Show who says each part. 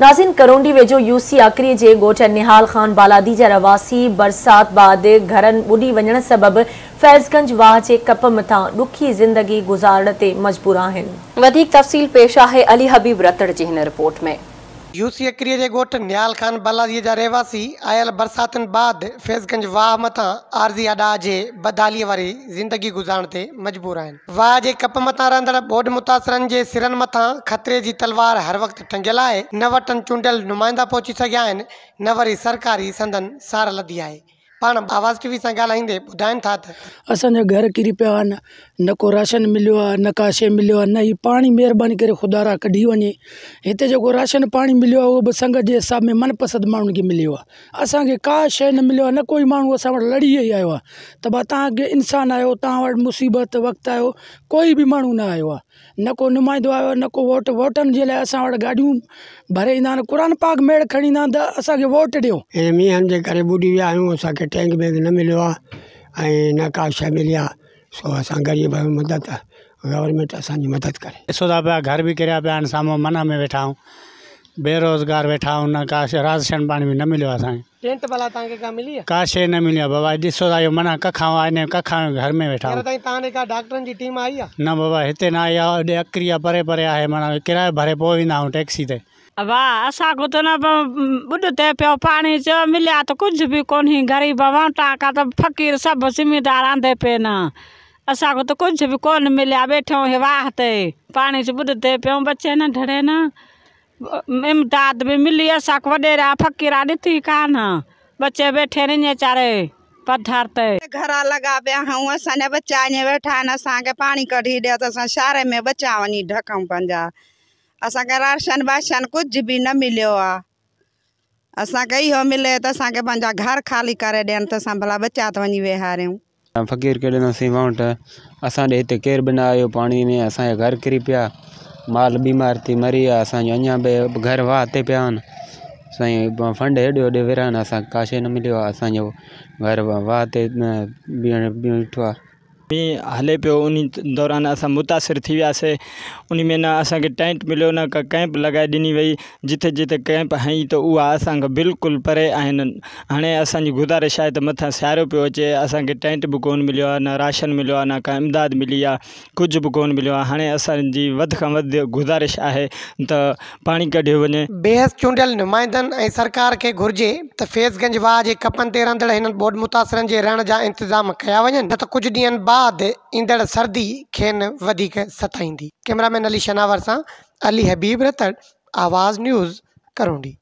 Speaker 1: नाज़िन करोंडी वेझो यूसी आकरी जे गोठ निहाल ख़ान बालादी जा रवासी बरसात बाद घरनि बुडी वञणु सबब फैज़गंज वाह जे कप मथा दुखी ज़िंदगी गुज़ारण ते मजबूर आहिनि वधीक तफ़सील पेश आहे अली हबीब रतड़ जी हिन रिपोर्ट में
Speaker 2: यूसी एकड़ीअ जे ॻोठु न्याल खान बलाज़ीअ जा रहवासी आयल बरसातुनि बाद फैज़गंज वाह मथां आरज़ी अडाह जे बदालीअ वारी ज़िंदगी गुज़ारण ते मजबूर आहिनि वाह जे कप मथां रहंदड़ ॿोड मुतासिरनि जे सिरनि मथां ख़तरे जी तलवार हर वक़्तु ठङियल आहे न वटि चूंडियल नुमाइंदा पहुची सघिया आहिनि न वरी सरकारी संदन सार लधी
Speaker 3: आहे पाण आवाज़ सां ॻाल्हाईंदे ॿुधाइनि था त घर किरी पिया आहिनि न को राशन मिलो आहे न का शे मिलो आहे न हीउ पाणी महिरबानी करे ख़ुदारा कढी वञे इतने जो राशन पानी मिलो आहे उहो बि संगत जे हिसाब में मनपसंदि माण्हुनि मिलो मिलियो आहे असांखे का शे न मिलो आहे न कोई माण्हू असां वटि लड़ी ई आयो आहे त तव्हां तव्हांखे इंसानु आयो तव्हां वटि मुसीबत वक़्तु आयो कोई भी माण्हू न आयो आहे न नको नुमाइंदो आयो को वोट वोटन जे लाइ असा वटि गाॾियूं भरे इंदा कुरान पाक मेड़ खणी ईंदा आहिनि त असांखे वोट ॾियो ऐं मींहंनि जे करे ॿुॾी आयो आहियूं असांखे टैंक वैंक न मिलो आहे ऐं न का शइ मिली आहे सो असां ग़रीब मदद गवर्नमेंट असांजी मदद करे
Speaker 4: ॾिसो था घर भी किरिया पिया आहिनि साम्हूं मन में वेठा आहियूं बेरोज़गार वेठा हुन का शे राशन पानी भी न मिलो असांखे
Speaker 2: टेंट भला तव्हांखे का मिली
Speaker 4: का शइ न मिली आहे बाबा ॾिसो था इहो माना कखा आहिनि कखा घर में वेठा आहियूं
Speaker 2: तव्हां का डॉक्टरनि जी
Speaker 1: टीम आई आहे
Speaker 4: न बाबा हिते ना आई आहे परे परे आए मना किराए भरे पोइ वेंदा टैक्सी ते
Speaker 1: वाह असा को तो ना बुड ते पे पानी जो मिलिया तो कुछ भी कोनी ग़रीब वंटा का तो फ़क़ीर सब जिम्मेदार आंदे पे ना असा को तो कुछ भी कोन मिलिया बैठो हे वाह ते से बुड ते पे बच्चे ना ढड़े ना इमदाद भी मिली है सकवा दे रहा फक्की रानी थी कहा ना बच्चे बैठे नहीं
Speaker 5: चारे पत्थर पधारते घर लगा पे हाँ सने बच्चा ने बैठा ना के पानी कढ़ी दे तो सारे में बच्चा वनी ढकम पंजा के राशन बाशन कुछ भी न मिलो आ के यो मिले तो के पंजा घर खाली करे ॾियनि तो असां भला बचा तो त वञी वेहारियूं
Speaker 6: फ़क़ीर के न सी वटि असां दे ते केर बनायो पानी आयो पाणी में असांजा घर किरी पिया माल बीमार थी मरी आहे असांजो घर वाह ते पिया फंड हेॾे होॾे विरिहाइनि असां काशे न मिलो असो घर वाह बीठो भी हले पियो उन दौरान अस मुतासर थी वियासीं उन में न असांखे टेंट मिलो न का कैंप लगा दिनी वही जिथे जिथे कैंप हई तो उहा अस बिल्कुल परे आहिनि हाणे असांजी गुज़ारिश है त मथां सियारो पियो अचे अस टेंट भी को मिलो न राशन मिलो न का इमदाद मिली आहे कुझु बि कोन मिलियो आहे हाणे असांजी वधि गुज़ारिश है तो पानी कढ़ो वे
Speaker 2: बेहस चूडल नुमाइंद सरकार के घुर्जे तो फेजगंज वाह के कपन ते रहंदड़ हिननि ॿोॾि मुतासिरनि जे रहण जा इंतिज़ाम कया वञनि न त कुझु ॾींहंनि बाद बाद इंदड़ सर्दी खेन वधीक सताईंदी कैमरामैन अली शनावर सा अली हबीब रतड़ आवाज़ न्यूज़ करोंडी